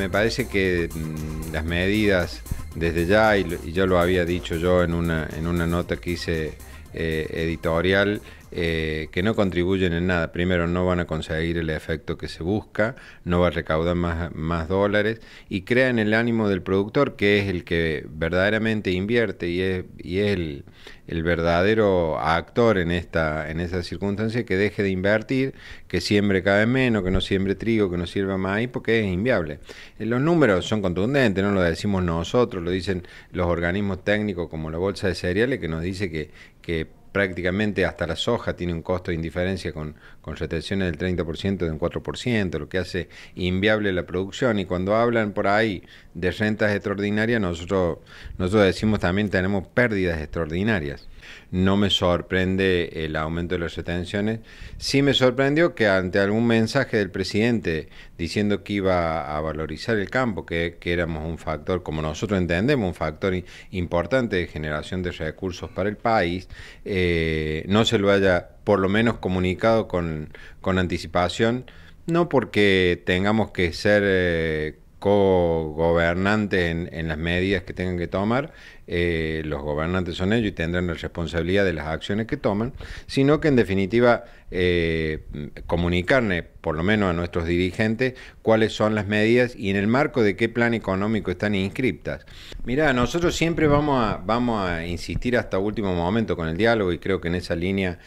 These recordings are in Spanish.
me parece que mm, las medidas desde ya, y, yo lo había dicho yo en una, en una nota que hice eh, editorial, eh, que no contribuyen en nada. Primero, no van a conseguir el efecto que se busca, no va a recaudar más, dólares y crean el ánimo del productor, que es el que verdaderamente invierte y es, el, verdadero actor en, esta, en esa circunstancia, que deje de invertir, que siembre cada menos, que no siembre trigo, que no sirva maíz, porque es inviable. Eh, los números son contundentes, no lo decimos nosotros, lo dicen los organismos técnicos como la Bolsa de Cereales, que nos dice que, que prácticamente hasta la soja tiene un costo de indiferencia con, con retenciones del 30% de un 4%, lo que hace inviable la producción. Y cuando hablan por ahí de rentas extraordinarias, nosotros, nosotros decimos también tenemos pérdidas extraordinarias. No me sorprende el aumento de las retenciones. Sí me sorprendió que ante algún mensaje del presidente diciendo que iba a valorizar el campo, que, éramos un factor, como nosotros entendemos, un factor importante de generación de recursos para el país, eh, no se lo haya por lo menos comunicado con, anticipación, no porque tengamos que ser... Eh, co en, las medidas que tengan que tomar, eh, los gobernantes son ellos y tendrán la responsabilidad de las acciones que toman, sino que en definitiva eh, comunicarle, por lo menos a nuestros dirigentes, cuáles son las medidas y en el marco de qué plan económico están inscriptas. Mira, nosotros siempre vamos a, insistir hasta último momento con el diálogo y creo que en esa línea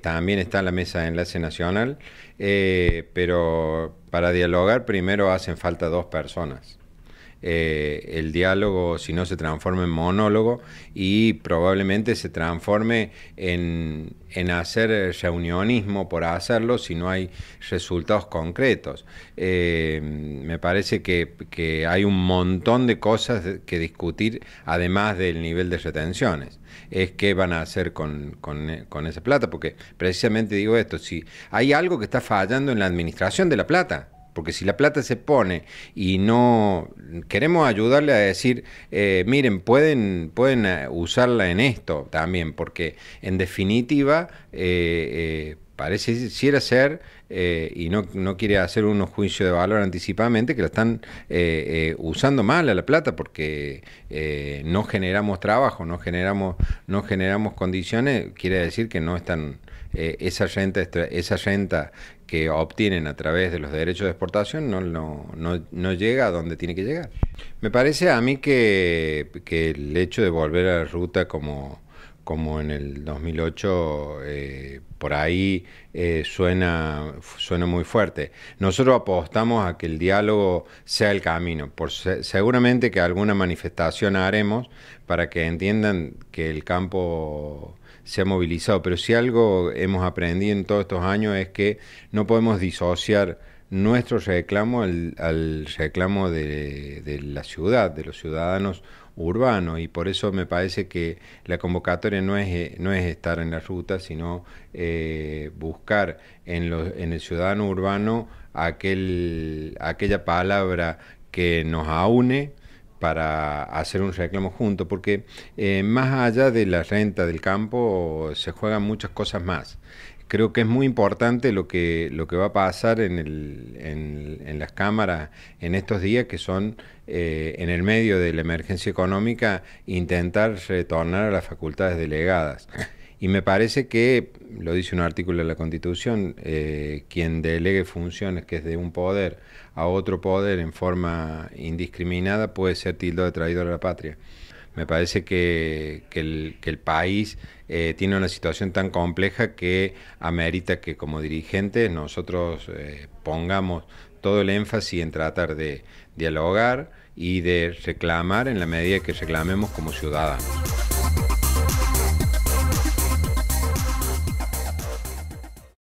también está la mesa de enlace nacional, eh, pero para dialogar primero hacen falta dos personas. Eh, el diálogo, si no, se transforma en monólogo y probablemente se transforme en, hacer reunionismo por hacerlo si no hay resultados concretos. Eh, me parece que, hay un montón de cosas que discutir además del nivel de retenciones. Es qué van a hacer con, con esa plata, porque precisamente digo esto, si hay algo que está fallando en la administración de la plata, porque si la plata se pone y no queremos ayudarle a decir, eh, miren, pueden, pueden eh, usarla en esto también, porque en definitiva eh, parece eh, era ser, y no, no, quiere hacer unos juicios de valor anticipadamente, que la están usando mal a la plata, porque no generamos trabajo, no generamos, no generamos condiciones, quiere decir que no están... esa renta, esa renta que obtienen a través de los derechos de exportación no, no, no, llega a donde tiene que llegar. Me parece a mí que, que el hecho de volver a la ruta como, como en el 2008, eh, por ahí eh, suena, suena muy fuerte. Nosotros apostamos a que el diálogo sea el camino. Por seguramente que alguna manifestación haremos para que entiendan que el campo se ha movilizado. Pero si algo hemos aprendido en todos estos años es que no podemos disociar nuestro reclamo al, reclamo de, la ciudad, de los ciudadanos urbanos, y por eso me parece que la convocatoria no es, eh, no es estar en la ruta, sino eh, buscar en, el ciudadano urbano aquel, aquella palabra que nos aúne, para hacer un reclamo junto, porque eh, más allá de la renta del campo se juegan muchas cosas más. Creo que es muy importante lo que, lo que va a pasar en, en las cámaras en estos días, que son eh, en el medio de la emergencia económica, intentar retornar a las facultades delegadas. Y me parece que, lo dice un artículo de la Constitución, eh, quien delegue funciones que es de un poder a otro poder en forma indiscriminada puede ser tildado de traidor a la patria. Me parece que, el, país eh, tiene una situación tan compleja que amerita que como dirigentes nosotros eh, pongamos todo el énfasis en tratar de dialogar y de reclamar en la medida que reclamemos como ciudadanos.